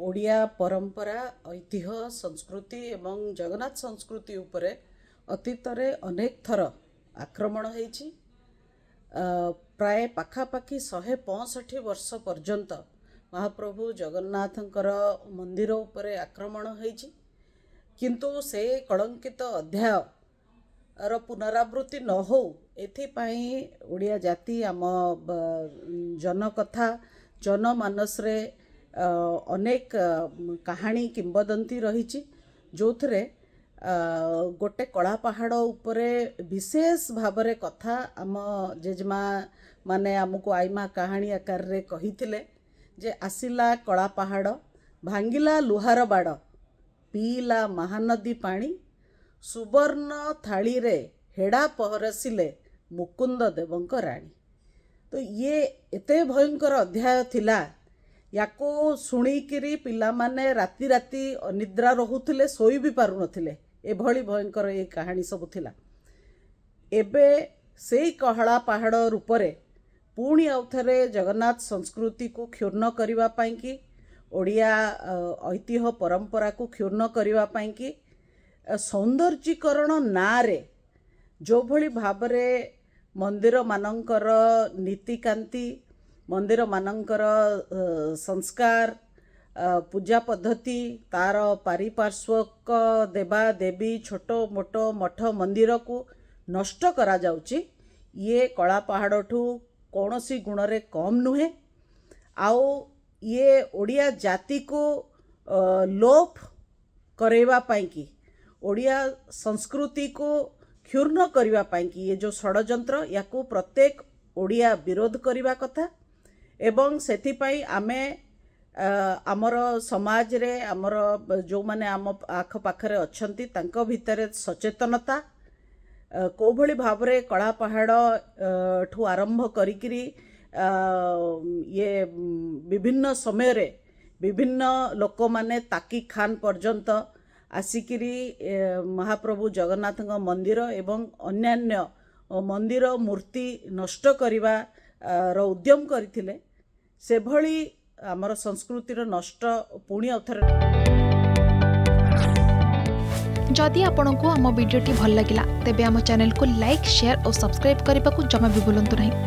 ଓଡ଼ିଆ ପରମ୍ପରା ଐତିହ୍ୟ ସଂସ୍କୃତି ଏବଂ ଜଗନ୍ନାଥ ସଂସ୍କୃତି ଉପରେ ଅତୀତରେ ଅନେକ ଥର ଆକ୍ରମଣ ହେଇଛି ପ୍ରାୟ ପାଖାପାଖି ଶହେ ପଞ୍ଚଷଠି ବର୍ଷ ପର୍ଯ୍ୟନ୍ତ ମହାପ୍ରଭୁ ଜଗନ୍ନାଥଙ୍କର ମନ୍ଦିର ଉପରେ ଆକ୍ରମଣ ହେଇଛି କିନ୍ତୁ ସେ କଳଙ୍କିତ ଅଧ୍ୟାୟର ପୁନରାବୃତ୍ତି ନ ହଉ ଏଥିପାଇଁ ଓଡ଼ିଆ ଜାତି ଆମ ଜନକଥା ଜନମାନସରେ ଅନେକ କାହାଣୀ କିମ୍ବଦନ୍ତୀ ରହିଛି ଯେଉଁଥିରେ ଗୋଟେ କଳା ପାହାଡ଼ ଉପରେ ବିଶେଷ ଭାବରେ କଥା ଆମ ଜେଜେମା ମାନେ ଆମକୁ ଆଇମା କାହାଣୀ ଆକାରରେ କହିଥିଲେ ଯେ ଆସିଲା କଳା ପାହାଡ଼ ଭାଙ୍ଗିଲା ଲୁହାର ବାଡ଼ ପିଇଲା ମହାନଦୀ ପାଣି ସୁବର୍ଣ୍ଣ ଥାଳିରେ ହେଡ଼ା ପହରସିଲେ ମୁକୁନ୍ଦ ଦେବଙ୍କ ରାଣୀ ତ ଇଏ ଏତେ ଭୟଙ୍କର ଅଧ୍ୟାୟ ଥିଲା ୟାକୁ ଶୁଣିକିରି ପିଲାମାନେ ରାତି ରାତି ନିଦ୍ରା ରହୁଥିଲେ ଶୋଇ ବି ପାରୁନଥିଲେ ଏଭଳି ଭୟଙ୍କର ଏ କାହାଣୀ ସବୁ ଥିଲା ଏବେ ସେଇ କହଳା ପାହାଡ଼ ରୂପରେ ପୁଣି ଆଉ ଥରେ ଜଗନ୍ନାଥ ସଂସ୍କୃତିକୁ କ୍ଷୁର୍ଣ୍ଣ କରିବା ପାଇଁକି ଓଡ଼ିଆ ଐତିହ୍ୟ ପରମ୍ପରାକୁ କ୍ଷୁର୍ଣ୍ଣ କରିବା ପାଇଁକି ସୌନ୍ଦର୍ଯ୍ୟକରଣ ନାଁରେ ଯେଉଁଭଳି ଭାବରେ ମନ୍ଦିରମାନଙ୍କର ନୀତିକାନ୍ତି ମନ୍ଦିରମାନଙ୍କର ସଂସ୍କାର ପୂଜା ପଦ୍ଧତି ତା'ର ପାରିପାର୍ଶ୍ୱିକ ଦେବାଦେବୀ ଛୋଟ ମୋଟ ମଠ ମନ୍ଦିରକୁ ନଷ୍ଟ କରାଯାଉଛି ଇଏ କଳା ପାହାଡ଼ଠୁ କୌଣସି ଗୁଣରେ କମ୍ ନୁହେଁ ଆଉ ଇଏ ଓଡ଼ିଆ ଜାତିକୁ ଲୋପ କରାଇବା ପାଇଁକି ଓଡ଼ିଆ ସଂସ୍କୃତିକୁ କ୍ଷୁର୍ଣ୍ଣ କରିବା ପାଇଁକି ଏ ଯେଉଁ ଷଡ଼ଯନ୍ତ୍ର ୟାକୁ ପ୍ରତ୍ୟେକ ଓଡ଼ିଆ ବିରୋଧ କରିବା କଥା ଏବଂ ସେଥିପାଇଁ ଆମେ ଆମର ସମାଜରେ ଆମର ଯେଉଁମାନେ ଆମ ଆଖପାଖରେ ଅଛନ୍ତି ତାଙ୍କ ଭିତରେ ସଚେତନତା କେଉଁଭଳି ଭାବରେ କଳା ପାହାଡ଼ ଠୁ ଆରମ୍ଭ କରିକିରି ଇଏ ବିଭିନ୍ନ ସମୟରେ ବିଭିନ୍ନ ଲୋକମାନେ ତାକି ଖାନ୍ ପର୍ଯ୍ୟନ୍ତ ଆସିକିରି ମହାପ୍ରଭୁ ଜଗନ୍ନାଥଙ୍କ ମନ୍ଦିର ଏବଂ ଅନ୍ୟାନ୍ୟ ମନ୍ଦିର ମୂର୍ତ୍ତି ନଷ୍ଟ କରିବାର ଉଦ୍ୟମ କରିଥିଲେ ସେଭଳି ଆମର ସଂସ୍କୃତିର ନଷ୍ଟ ପୁଣି ଆଉଥରେ ଯଦି ଆପଣଙ୍କୁ ଆମ ଭିଡ଼ିଓଟି ଭଲ ଲାଗିଲା ତେବେ ଆମ ଚ୍ୟାନେଲକୁ ଲାଇକ୍ ସେୟାର ଓ ସବସ୍କ୍ରାଇବ୍ କରିବାକୁ ଜମା ବି ଭୁଲନ୍ତୁ ନାହିଁ